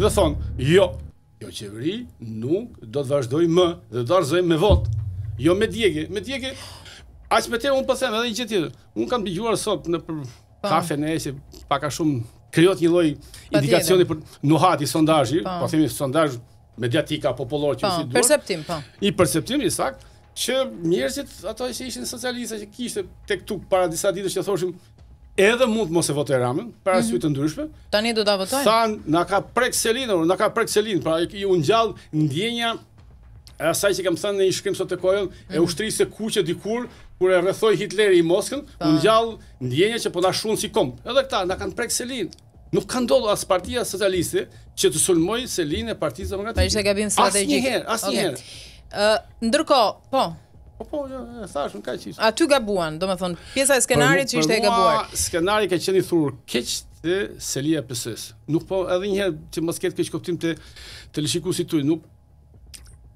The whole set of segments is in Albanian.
dhe thonë, jo, jo qeveri nuk do të vazhdoj më dhe do të arzoj me votë. Jo me djegje, me djegje, aq me te unë pëthem po edhe një që tjetër. Unë kam bëgjuar sot në për kafe në esi, paka shumë kriot një loj indikacioni për nuhati sondajji, po themi sondajji mediatika, popolor, që si duar. Perceptim, po. I perceptim, i sakt, që njerëzit ato që ishin socialiste që kishte tek tuk para disa ditësh që thoshim edhe mund mos e votoj Ramën, para mm -hmm. të mhm. ndryshme. Tani do ta votoj. Tha na ka prek Selin, na ka prek Selin, pra i u ngjall ndjenja e asaj që kam thënë në një shkrim sot të kohën, mm -hmm. e mhm. ushtrisë kuqe dikur kur e rrethoi Hitleri i Moskën, u po. ngjall ndjenja që po na shun si kom. Edhe këta na kanë prek Selin. Nuk ka ndodhur as Partia Socialiste që të sulmoj Selin e Partisë Demokratike. Pa po ishte gabim strategjik. Asnjëherë, asnjëherë. Okay. Ë, uh, ndërkohë, po, Po po, e thash, nuk ka Aty gabuan, do pjesa e skenarit që ishte e gabuar. Skenari ka qenë i thurur keq te Selia PSS. Nuk po edhe një herë që mos ketë keq kuptim te te lëshikuesit tuaj, nuk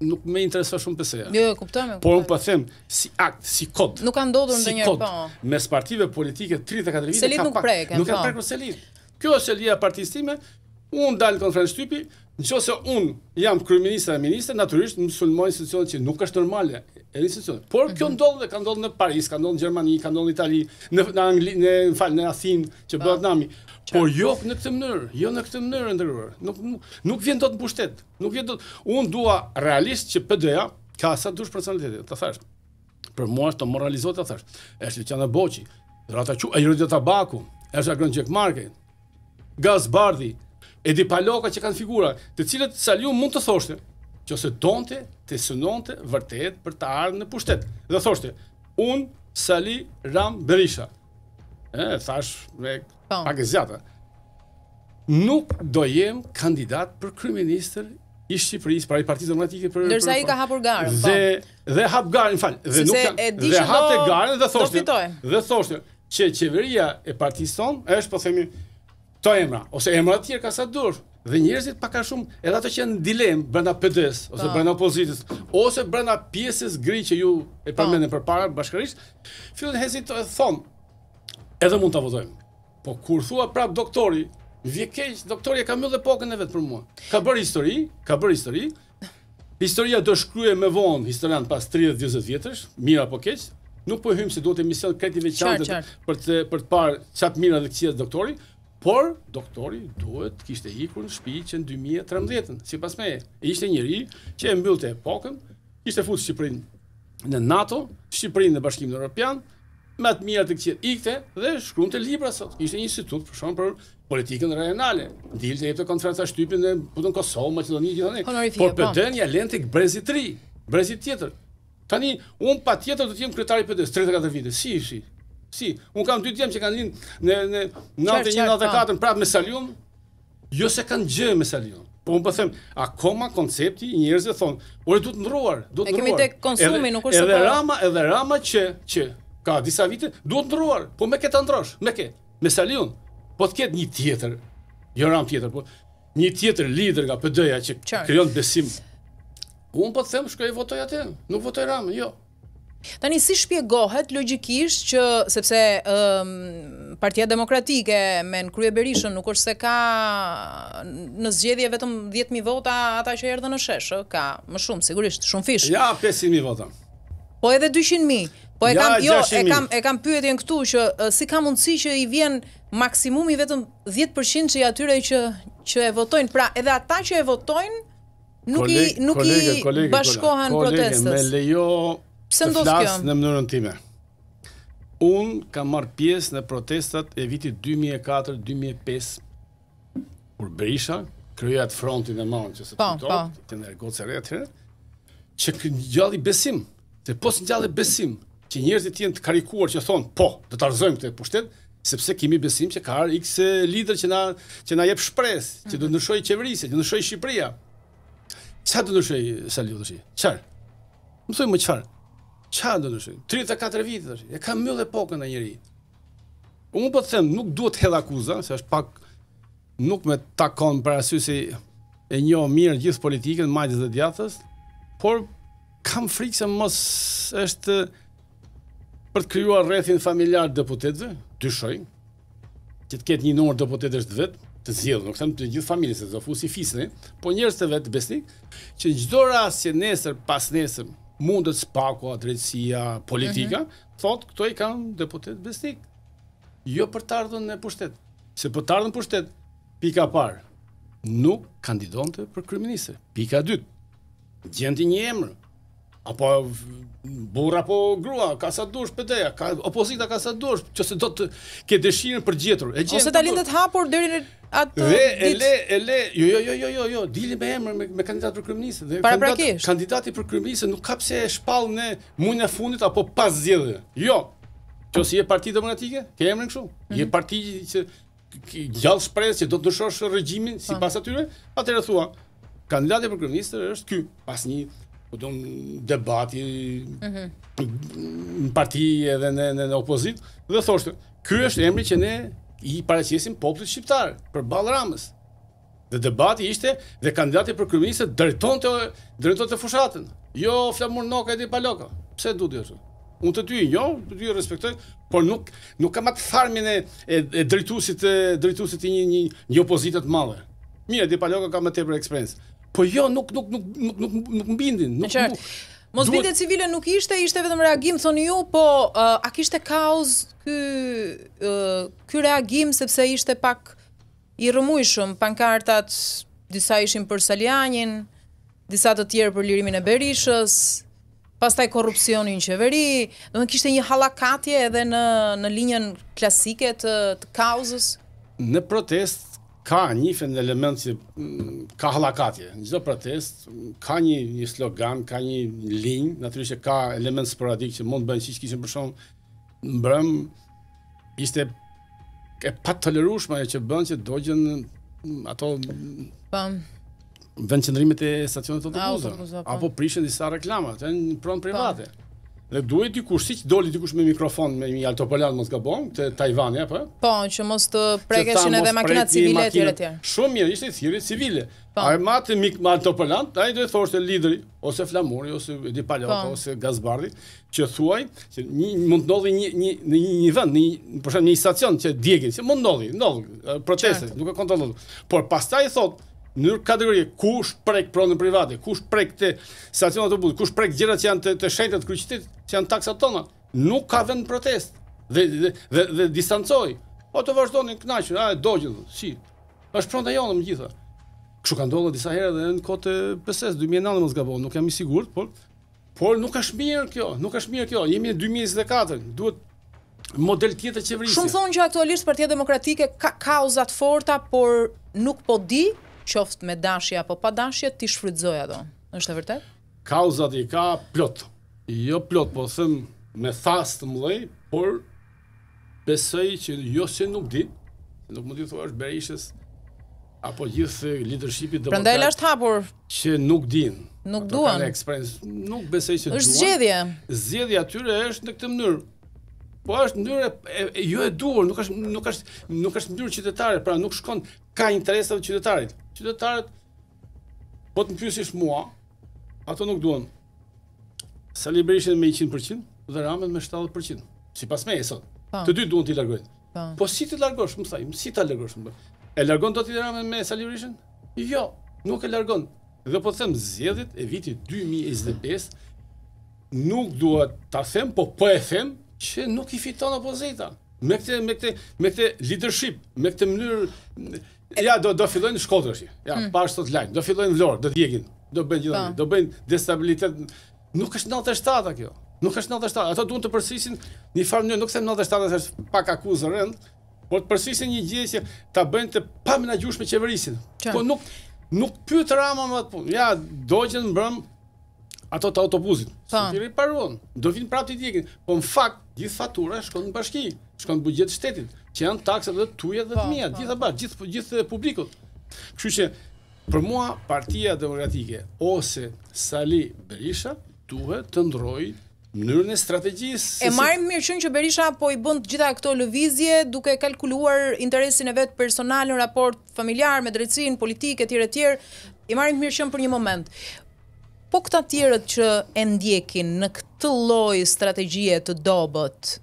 nuk më intereson shumë PSA. Jo, e jo, kuptoj. Por unë po them si akt, si kod. Nuk ka ndodhur ndonjëherë si po. Mes partive politike 34 vite ka pak. nuk prek. Nuk ka prekur Selit. Kjo është Selia partisë time, un dal konferencë shtypi, nëse un jam kryeministra e ministër, natyrisht më sulmojnë institucionet që nuk është normale, e institucionet. Por kjo mhm. ndodh dhe ka ndodhur në Paris, ka ndodhur në Gjermani, ka ndodhur në Itali, në në Angli, në fal në Athin, që bëhet po. nami. Por jo në këtë mënyrë, jo në këtë mënyrë ndërruar. Nuk nuk vjen dot në pushtet. Nuk vjen dot. Un dua realist që PD-ja ka sa dush personaliteti, ta thash. Për mua është të moralizoj ta thash. Është që në Boçi, Rata Çu, Ajrodi Tabaku, është Agron Jack Market, bardhi, e paloka që kanë figura, të cilët Saliu mund të thoshte, qose donte të synonte vërtet për të ardhur në pushtet. Dhe thoshte, un Sali Ram Berisha. Ë, thash me po. pak zjata, Nuk do jem kandidat për kryeministër i Shqipërisë, pra i Partisë Demokratike për. Derisa i ka hapur garën. Po. Dhe dhe hap garën, fal, dhe nuk kanë. e di që do të hapë garën dhe thoshte. Dhe thoshte që qeveria e partisë son është po themi këto emra ose emra të tjerë ka sa dur dhe njerëzit pak a shumë edhe ato që janë dilem brenda PD-s ose po. brenda opozitës ose brenda pjesës gri që ju e po. përmendën përpara bashkërisht fillojnë të thon edhe mund ta votojmë po kur thua prap doktori vje keq doktori ka mbyllë pokën e vet për mua ka bërë histori ka bërë histori Historia do shkrye me vonë historian pas 30-20 vjetërsh, mira apo keq, nuk po hym se duhet emision kreti veçantë për të për të parë çap mira dhe këqia doktorit, Por doktori duhet kishte ikur në shtëpi që në 2013-ën, sipas me. Ishte njëri që e mbyllte epokën, ishte futur Shqipërinë në NATO, Shqipërinë në Bashkimin Evropian, me atë mirë të që ikte dhe shkruante libra sot. Ishte një institut për shkak për politikën rajonale. Dilte jetë konferenca shtypin në Putin Kosovë, Maqedoni gjithë tani. Por PD-n po. ja lën tek brezi 3, brezi tjetër. Tani un patjetër do të jem kryetari PD-s 34 vite. Si, si, Si, unë kam dy djemë që kanë linë në, në 91-94 në prapë me saljumë, jo se kanë gjë me saljumë. Po po them, akoma koncepti i e thonë, ore du të ndruar, du të ndruar. E kemi tek konsumi, nuk është edhe, edhe rama, edhe rama që, që ka disa vite, du të ndruar, po me këtë ndrosh, me ke, me saljumë. Po të ketë një tjetër, jo ram tjetër, po një tjetër lider nga PD-ja që kryon besim. Unë po të them, shkoj votoj atë, nuk votoj ramën, jo. Tani, si shpjegohet logikisht që, sepse partia demokratike me në krye berishën nuk është se ka në zgjedhje vetëm 10.000 vota ata që erdhën në sheshë, ka më shumë, sigurisht, shumë fish. Ja, 500000 vota. Po edhe 200.000. Po e kam, jo, e kam, e kam pyetjen këtu që si ka mundësi që i vjen maksimumi vetëm 10% që i atyre që, që e votojnë. Pra edhe ata që e votojnë, Nuk i, nuk i bashkohen protestës. me lejo Pse ndos kjo? Flas në mënyrën time. Un kam marr pjesë në protestat e vitit 2004-2005 kur Berisha krijoi atë frontin e madh që se po, kujtohet, po. të ndërgocë rreth atë. Që gjalli besim, se po s'ngjalli besim, që njerëzit janë të karikuar që thonë, po, do të arzojmë këtë pushtet, sepse kemi besim që ka X lider që na që na jep shpresë, që do mhm. ndryshojë qeverisë, që ndryshojë Shqipëria. Çfarë do ndryshojë Sali Udhëshi? Çfarë? Më thoj më çfarë? qa do të thosh? 34 vjet tash. E kam mbyll epokën e njëri. Unë po të them, nuk duhet të hedh akuza, se është pak nuk me takon para sy si e njoh mirë gjithë politikën majtës dhe djathtës, por kam frikë se mos është për të krijuar rrethin familjar deputetëve, dyshoj që të ketë një numër deputetësh të vet, të zgjidh, nuk them të gjithë familjes, do fusi fisni, po njerëz të vet besnik, që çdo rasë që nesër pas nesër mundet spakua, drejtsia, politika, mm -hmm. thot, këto i kanë deputet besnik. Jo për të ardhën në pushtet. Se për të ardhën në pushtet, pika parë, nuk kandidonte për kryeministë. Pika dytë, gjendi një emër, apo burra po grua ka sa dush pedeja ka opozita ka sa dush qose do të ke dëshirën për gjetur e gjen ose ta lindet hapur deri në atë ditë dhe e le e le jo jo jo jo jo jo dilni me emër me kandidat për kryeminist dhe para kandidat, kandidati për kryeminist nuk ka pse e shpall në muin e fundit apo pas zgjedhjeve jo qose je parti demokratike ke emrin kështu mm -hmm. je mhm. parti që gjallë shpresë që do të dëshosh regjimin sipas po. atyre atëherë thua kandidati për kryeminist është ky pas një don debati në parti edhe në në, në opozitë dhe thoshte, "Ky është emri që ne i paraqesim popullit shqiptar për Ball Ramës." Dhe debati ishte dhe kandidati për kryeministë drejtonte drejtonte fushatën. Jo Flamur Noka e di Paloka. Pse do ti ashtu? Unë të ty jo, të ty respektoj, por nuk nuk kam atë farmin e e, drejtuesit e drejtuesit të një një, një opozite të madhe. Mirë, di Paloka ka më tepër eksperiencë. Po jo, nuk nuk nuk nuk nuk nuk mbindin, nuk. Mos civile nuk ishte, ishte vetëm reagim thoni ju, po uh, a kishte kauz ky uh, ky reagim sepse ishte pak i rrëmujshëm, pankartat disa ishin për Salianin, disa të tjerë për lirimin e Berishës, pastaj korrupsioni në qeveri, do të kishte një hallakatje edhe në në linjën klasike të, të kauzës në protest ka një fen element që mm, ka hallakatje. Çdo protest ka një një slogan, ka një linjë, natyrisht ka element sporadik që mund të bëjnë siç kishin për shkak mbrëm ishte e pa tolerueshme që bën që dogjen mm, ato pa vendçendrimet e stacionit të autobusit apo prishin disa reklama në pron private. Pa. Dhe duhet dikush siç doli dikush me mikrofon me një altopolan mos gabon te Tajvani apo? Po, që mos të prekeshin edhe makina civile etj etj. Shumë mirë, ishte thirrje civile. Po. Ai matë mik me altopolan, ai duhet thoshte lideri ose flamuri ose di palo po. ose gazbardhi që thuaj që një mund ndodhi një një një një vend, një për shemb një stacion që djegin, që mund ndodhi, ndodh proteste, nuk e kontrollon. Por pastaj thotë mënyrë kategori kush prek pronën private, kush prek te stacionat e autobusit, kush prek gjërat që janë të, të të kryqëzit, që janë taksat tona, nuk ka vend protest. Dhe dhe dhe, dhe distancoj. Po të vazhdoni kënaqur, a do si. Është pronta jonë me gjitha. Kështu ka ndodhur disa herë edhe në kohë të PS-s 2009 mos gabon, nuk jam i sigurt, por por nuk është mirë kjo, nuk është mirë kjo. Jemi në 2024, duhet model tjetër qeverisje. Shumë thonë që aktualisht Partia Demokratike ka kauza forta, por nuk po di qoftë me dashje apo pa dashje, ti shfrytëzoj ato. Është e vërtetë? Kauzat i ka plot. Jo plot, po them me thas të mëlloj, por besoj që jo se nuk di, nuk mundi të thuash Berishës apo gjithë të domosdoshmë. Prandaj lasht hapur që nuk din. Nuk duan. Nuk besoj që duan. Është zgjedhje. Zgjedhja tyre është në këtë mënyrë. Po është mënyrë e, e, jo e duhur, nuk është nuk është nuk është mënyrë qytetare, pra nuk shkon ka interesave qytetarit qytetarët po të mpysish mua, ato nuk duan celebration me 100% dhe ramen me 70%, si pas me e sot. Po. Të dy duan t'i largojnë. Po. po si t'i largosh, më thaj, si t'a largosh, më E largon do t'i ramen me celebration? Jo, nuk e largon. Dhe po them zjedhit e vitit 2025, nuk duhet ta them, po po e them, që nuk i fiton opozita. Me këtë me këtë me këte leadership, me këte mënyrë, Ja, do do fillojnë në Shkodër tash. Ja, hmm. pa sot lajm. Do fillojnë në Vlorë, do djegin, do bëjnë gjithë. Po. Do bëjnë destabilitet. Nuk është 97 kjo. Nuk është 97. Ato duan të përsisin në një farë nuk them 97 është pak akuzë rënd, por të përsisin një gjë që ta bëjnë të pamenaxhueshme qeverisin. Qa? Po nuk nuk pyet Rama më atë punë. Ja, doqën mbrëm ato të autobusit. Ti po. riparuan. Do vin prapë ti djegin. Po në fakt gjithë fatura shkon në bashki, shkon në buxhet shtetit që janë taksa dhe tuja dhe të mija, gjitha bashkë, gjithë gjith publikut. Kështu që për mua partia demokratike ose Sali Berisha duhet të ndrojë mënyrën e strategjisë. E marrim mirë qenë që Berisha po i bën të gjitha këto lëvizje duke kalkuluar interesin e vet personal në raport familjar me drejtësin politike etj etj. I marrim mirë qenë për një moment. Po këta tjerët që e ndjekin në këtë lloj strategjie të dobët,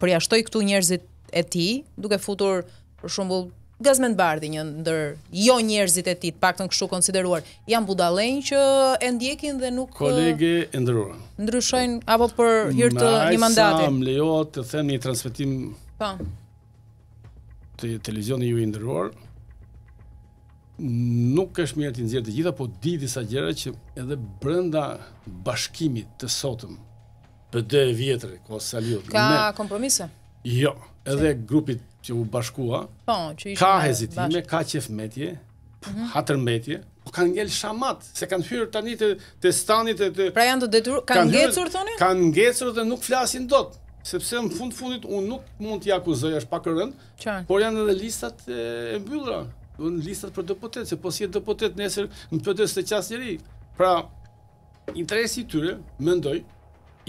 përjashtoj këtu njerëzit e ti, duke futur për shembull Gazmend Bardhi, një ndër jo njerëzit e tij, të paktën kështu konsideruar, janë budallënj që e ndjekin dhe nuk kolegë e ndryruan. Ndryshojnë apo për hir të Ma një mandati. Sa lejohet të them një transmetim. Po. Te televizioni ju i ndryruar nuk është mirë të nxjerr të gjitha, po di disa gjëra që edhe brenda bashkimit të sotëm PD e vjetër, ka saliut. Ka kompromise. Jo, edhe grupit që u bashkua. Po, që ishte ka hezitime, ka qefmetje, mhm. hatërmetje. Po kanë ngel shamat, se kanë hyrë tani te te te te. Pra janë të detyruar, kanë kan ngecur thoni? Kanë ngecur dhe nuk flasin dot, sepse në fund fundit un nuk mund t'i akuzoj as pak rënd, por janë edhe listat e, e mbyllura, në listat për dëpotet se po si deputet nesër në PDS të qasë njerëj. Pra interesi i tyre mendoj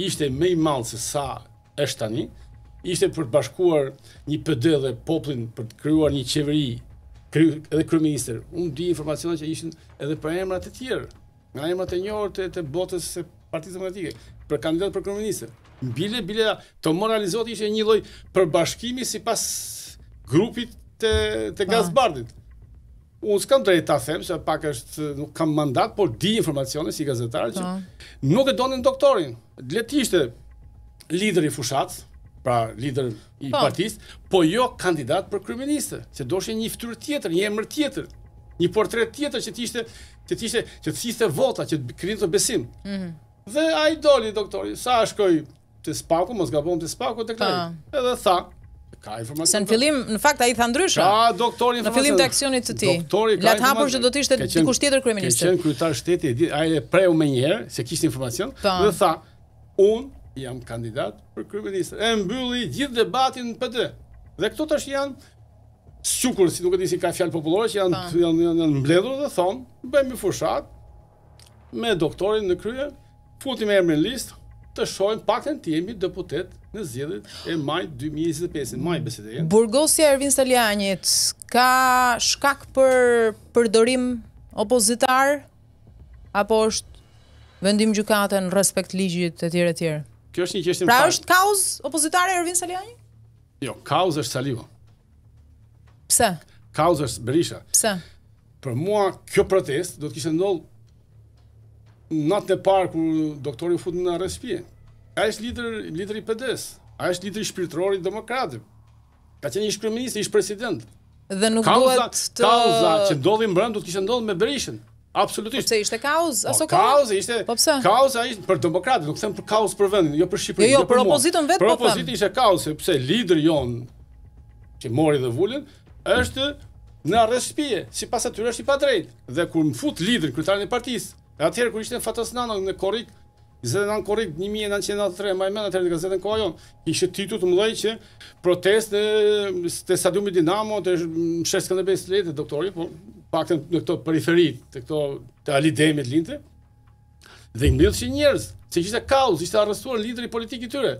ishte më i madh se sa është tani, ishte për të bashkuar një PD dhe popullin për të krijuar një qeveri edhe kryeministër. Unë di informacione që ishin edhe për emrat e tjerë, nga emrat e njohur të të botës së Partisë Demokratike, për kandidat për kryeministër. Bile bile to moralizohet ishte një lloj përbashkimi sipas grupit të të Gazbardit. Unë s'kam drejt ta them se pak është nuk kam mandat, por di informacione si gazetar që nuk e donin doktorin. Le të ishte lideri i fushatës, pra lider i po. partisë, po jo kandidat për kryeminist, se doshin një fytyrë tjetër, një emër tjetër, një portret tjetër që të ishte që të ishte që të ishte vota që të krijonte besim. Ëh. Mm dhe ai doli doktori, sa shkoi te Spaku, mos gabon te Spaku tek ai. Po. Edhe tha, ka informacion. Se në fillim, në fakt ai tha ndryshe. Ka doktori Në fillim të aksionit të tij. Doktori ka. Lat hapur që do të ishte dikush tjetër kryeminist. Ka qenë kryetar shteti, ai e preu më një herë se kishte informacion po. dhe tha, un jam kandidat për kryeminist. E mbylli gjithë debatin PD. Dhe këto tash janë sukur, si nuk e di si ka fjalë popullore, që janë pa. Po. janë, janë, mbledhur dhe thon, bëjmë fushat me doktorin në krye, futi emrin në listë, të shohim paktën të jemi deputet në zgjedhjet e majit 2025. Majit besëtej. Burgosja Ervin Salianit ka shkak për përdorim opozitar apo është vendim gjykate në respekt ligjit e tjerë e tjerë. Kjo është një çështje e Pra është kauz opozitare Ervin Saliani? Jo, kauz është Saliu. Pse? Kauz është Berisha. Pse? Për mua kjo protest do të kishte ndodhur natën e parë kur doktori u futën në arrest pije. Ai është lider lideri i PD-s. Ai është lideri shpirtëror i demokratëve. Ka qenë një shkryminist, ish president. Dhe nuk duhet të Kauza që ndodhi mbrëm do të kishte ndodhur me Berishën. Absolutisht. Po pse ishte kaos? Po, Aso po, ishte. Po pse? Kaos ishte. për demokratët, nuk them për kaos për vendin, jo për Shqipërinë. Jo, jo, jo për, opozitën vetë po. opozitën ishte kaos, sepse lideri jon që mori dhe vulën është në arrest spije, sipas atyre është i padrejtë. Dhe kur më fut lideri, kryetarin e partisë, atëherë kur ishte Fatos Nano në Korrik, Zëdhe në 1993, ma i menë atër në gazetën koha jonë, Ishte titu të mëdhej që protest te stadiumi Dinamo, te shesë këndë besë letë, po pak në këto periferi, të këto të ali demit linte, dhe i mbjithë që njerëz, se që ishte kaos, ishte arrestuar lideri politik i tyre,